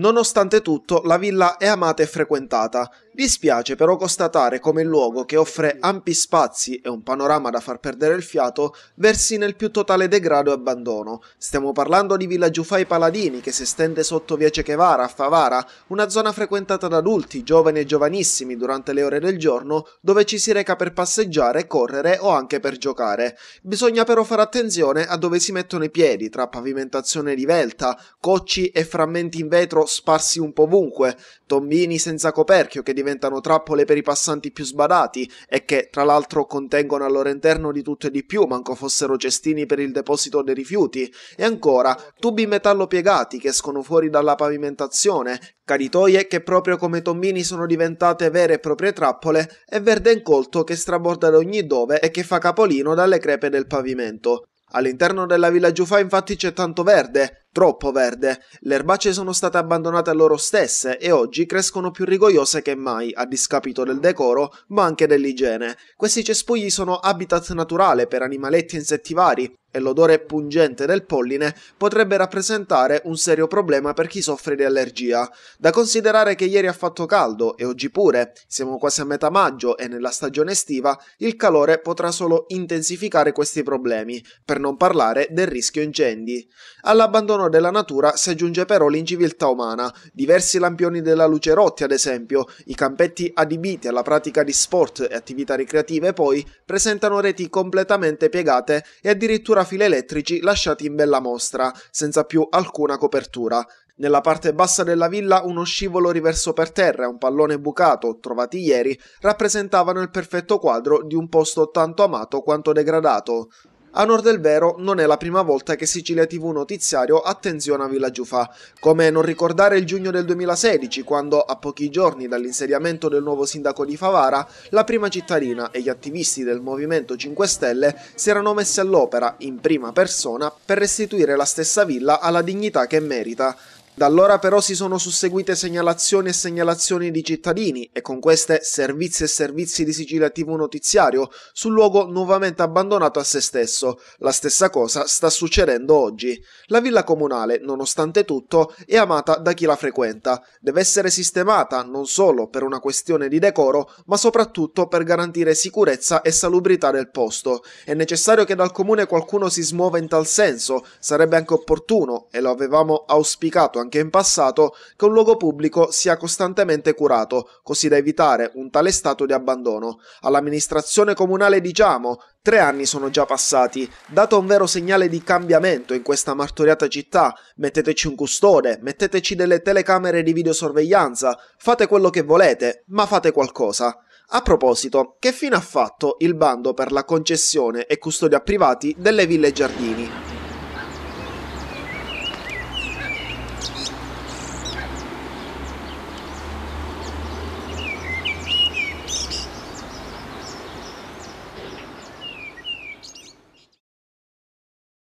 Nonostante tutto, la villa è amata e frequentata. Dispiace però constatare come il luogo che offre ampi spazi e un panorama da far perdere il fiato versi nel più totale degrado e abbandono. Stiamo parlando di Villa Giufai Paladini che si estende sotto via Cechevara a Favara, una zona frequentata da adulti, giovani e giovanissimi durante le ore del giorno dove ci si reca per passeggiare, correre o anche per giocare. Bisogna però fare attenzione a dove si mettono i piedi tra pavimentazione rivelta, cocci e frammenti in vetro sparsi un po' ovunque, tombini senza coperchio che diventano trappole per i passanti più sbadati e che tra l'altro contengono al loro interno di tutto e di più, manco fossero cestini per il deposito dei rifiuti, e ancora tubi in metallo piegati che escono fuori dalla pavimentazione, caditoie che proprio come tombini sono diventate vere e proprie trappole e verde incolto che straborda da ogni dove e che fa capolino dalle crepe del pavimento. All'interno della villa Giufà infatti c'è tanto verde, troppo verde. Le erbacce sono state abbandonate a loro stesse e oggi crescono più rigogliose che mai, a discapito del decoro, ma anche dell'igiene. Questi cespugli sono habitat naturale per animaletti insettivari, e l'odore pungente del polline potrebbe rappresentare un serio problema per chi soffre di allergia. Da considerare che ieri ha fatto caldo e oggi pure, siamo quasi a metà maggio e nella stagione estiva, il calore potrà solo intensificare questi problemi, per non parlare del rischio incendi. All'abbandono della natura si aggiunge però l'inciviltà umana, diversi lampioni della luce rotti ad esempio, i campetti adibiti alla pratica di sport e attività ricreative poi presentano reti completamente piegate e addirittura fili elettrici lasciati in bella mostra, senza più alcuna copertura. Nella parte bassa della villa uno scivolo riverso per terra e un pallone bucato, trovati ieri, rappresentavano il perfetto quadro di un posto tanto amato quanto degradato. A nord del vero, non è la prima volta che Sicilia TV Notiziario attenziona Villa Giufà, come non ricordare il giugno del 2016, quando, a pochi giorni dall'insediamento del nuovo sindaco di Favara, la prima cittadina e gli attivisti del Movimento 5 Stelle si erano messi all'opera, in prima persona, per restituire la stessa villa alla dignità che merita. Da allora però si sono susseguite segnalazioni e segnalazioni di cittadini e con queste servizi e servizi di Sicilia TV notiziario sul luogo nuovamente abbandonato a se stesso. La stessa cosa sta succedendo oggi. La villa comunale, nonostante tutto, è amata da chi la frequenta. Deve essere sistemata non solo per una questione di decoro, ma soprattutto per garantire sicurezza e salubrità del posto. È necessario che dal comune qualcuno si smuova in tal senso, sarebbe anche opportuno, e lo avevamo auspicato anche anche in passato che un luogo pubblico sia costantemente curato, così da evitare un tale stato di abbandono. All'amministrazione comunale diciamo Tre anni sono già passati, dato un vero segnale di cambiamento in questa martoriata città, metteteci un custode, metteteci delle telecamere di videosorveglianza, fate quello che volete, ma fate qualcosa. A proposito, che fine ha fatto il bando per la concessione e custodia privati delle ville e giardini?